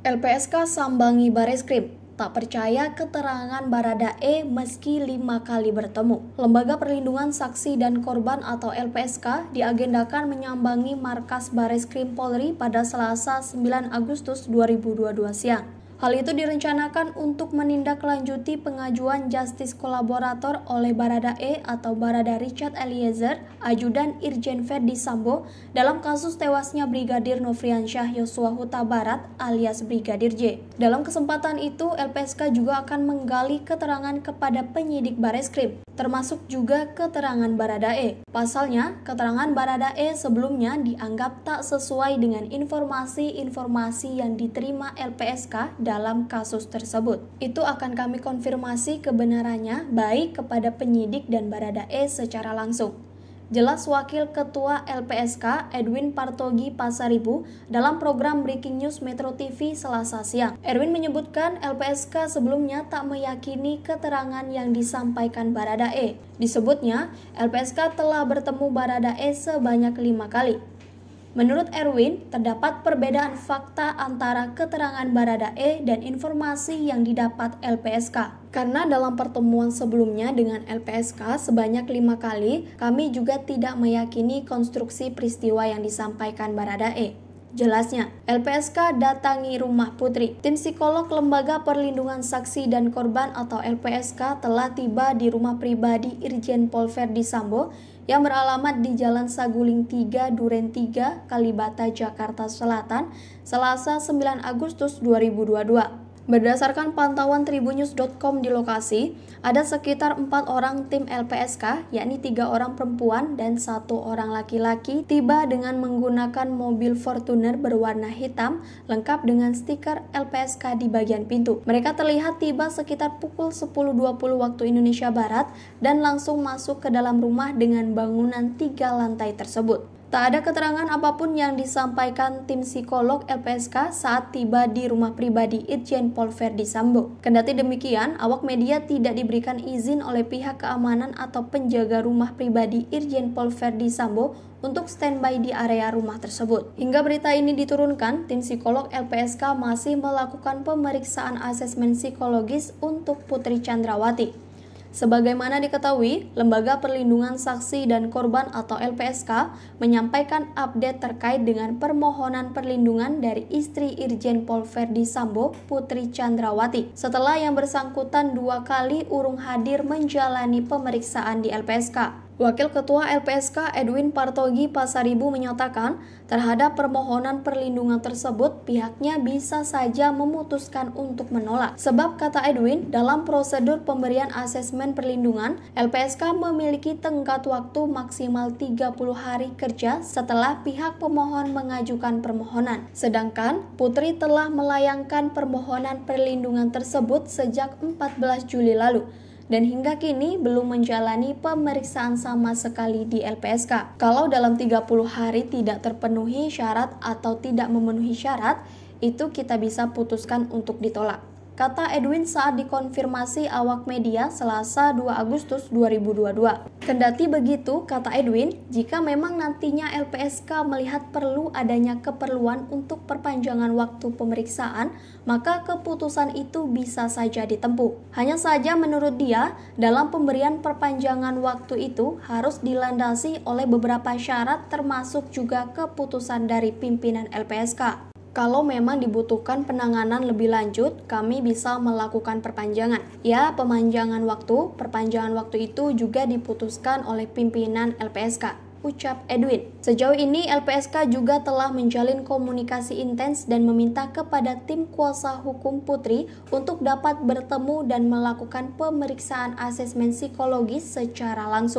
LPSK sambangi Bareskrim tak percaya keterangan Barada E meski lima kali bertemu. Lembaga Perlindungan Saksi dan Korban atau LPSK diagendakan menyambangi markas Bareskrim Polri pada Selasa 9 Agustus 2022 siang. Hal itu direncanakan untuk menindaklanjuti pengajuan justice kolaborator oleh Baradae atau Barada Richard Eliezer, ajudan Irjen Verdi Sambo dalam kasus tewasnya Brigadir Nofriansyah Yosua Huta Barat alias Brigadir J. Dalam kesempatan itu, LPSK juga akan menggali keterangan kepada penyidik Bareskrim termasuk juga keterangan Baradae. Pasalnya, keterangan Baradae sebelumnya dianggap tak sesuai dengan informasi-informasi yang diterima LPSK dalam kasus tersebut. Itu akan kami konfirmasi kebenarannya baik kepada penyidik dan Baradae secara langsung jelas Wakil Ketua LPSK Edwin Partogi Pasaribu dalam program Breaking News Metro TV Selasa siang. Erwin menyebutkan LPSK sebelumnya tak meyakini keterangan yang disampaikan Baradae. Disebutnya, LPSK telah bertemu Baradae sebanyak lima kali. Menurut Erwin, terdapat perbedaan fakta antara keterangan Baradae dan informasi yang didapat LPSK. Karena dalam pertemuan sebelumnya dengan LPSK sebanyak lima kali, kami juga tidak meyakini konstruksi peristiwa yang disampaikan Baradae. Jelasnya, LPSK datangi rumah Putri. Tim psikolog Lembaga Perlindungan Saksi dan Korban atau LPSK telah tiba di rumah pribadi Irjen Pol Verdi Sambo yang beralamat di Jalan Saguling 3, Duren 3, Kalibata, Jakarta Selatan, Selasa 9 Agustus 2022. Berdasarkan pantauan tribunews.com di lokasi, ada sekitar empat orang tim LPSK, yakni tiga orang perempuan dan satu orang laki-laki, tiba dengan menggunakan mobil Fortuner berwarna hitam lengkap dengan stiker LPSK di bagian pintu. Mereka terlihat tiba sekitar pukul 10.20 waktu Indonesia Barat dan langsung masuk ke dalam rumah dengan bangunan tiga lantai tersebut. Tak ada keterangan apapun yang disampaikan tim psikolog LPSK saat tiba di rumah pribadi Irjen Pol Verdi Sambo. Kendati demikian, awak media tidak diberikan izin oleh pihak keamanan atau penjaga rumah pribadi Irjen Pol Verdi Sambo untuk standby di area rumah tersebut. Hingga berita ini diturunkan, tim psikolog LPSK masih melakukan pemeriksaan asesmen psikologis untuk Putri Chandrawati. Sebagaimana diketahui, Lembaga Perlindungan Saksi dan Korban atau LPSK menyampaikan update terkait dengan permohonan perlindungan dari istri Irjen Pol Verdi Sambo, Putri Chandrawati, setelah yang bersangkutan dua kali urung hadir menjalani pemeriksaan di LPSK. Wakil Ketua LPSK Edwin Partogi Pasaribu menyatakan, terhadap permohonan perlindungan tersebut pihaknya bisa saja memutuskan untuk menolak. Sebab kata Edwin, dalam prosedur pemberian asesmen perlindungan, LPSK memiliki tenggat waktu maksimal 30 hari kerja setelah pihak pemohon mengajukan permohonan. Sedangkan Putri telah melayangkan permohonan perlindungan tersebut sejak 14 Juli lalu dan hingga kini belum menjalani pemeriksaan sama sekali di LPSK. Kalau dalam 30 hari tidak terpenuhi syarat atau tidak memenuhi syarat, itu kita bisa putuskan untuk ditolak kata Edwin saat dikonfirmasi awak media Selasa 2 Agustus 2022. Kendati begitu, kata Edwin, jika memang nantinya LPSK melihat perlu adanya keperluan untuk perpanjangan waktu pemeriksaan, maka keputusan itu bisa saja ditempuh. Hanya saja menurut dia, dalam pemberian perpanjangan waktu itu harus dilandasi oleh beberapa syarat termasuk juga keputusan dari pimpinan LPSK. Kalau memang dibutuhkan penanganan lebih lanjut, kami bisa melakukan perpanjangan. Ya, pemanjangan waktu, perpanjangan waktu itu juga diputuskan oleh pimpinan LPSK ucap Edwin. Sejauh ini LPSK juga telah menjalin komunikasi intens dan meminta kepada tim kuasa hukum Putri untuk dapat bertemu dan melakukan pemeriksaan asesmen psikologis secara langsung.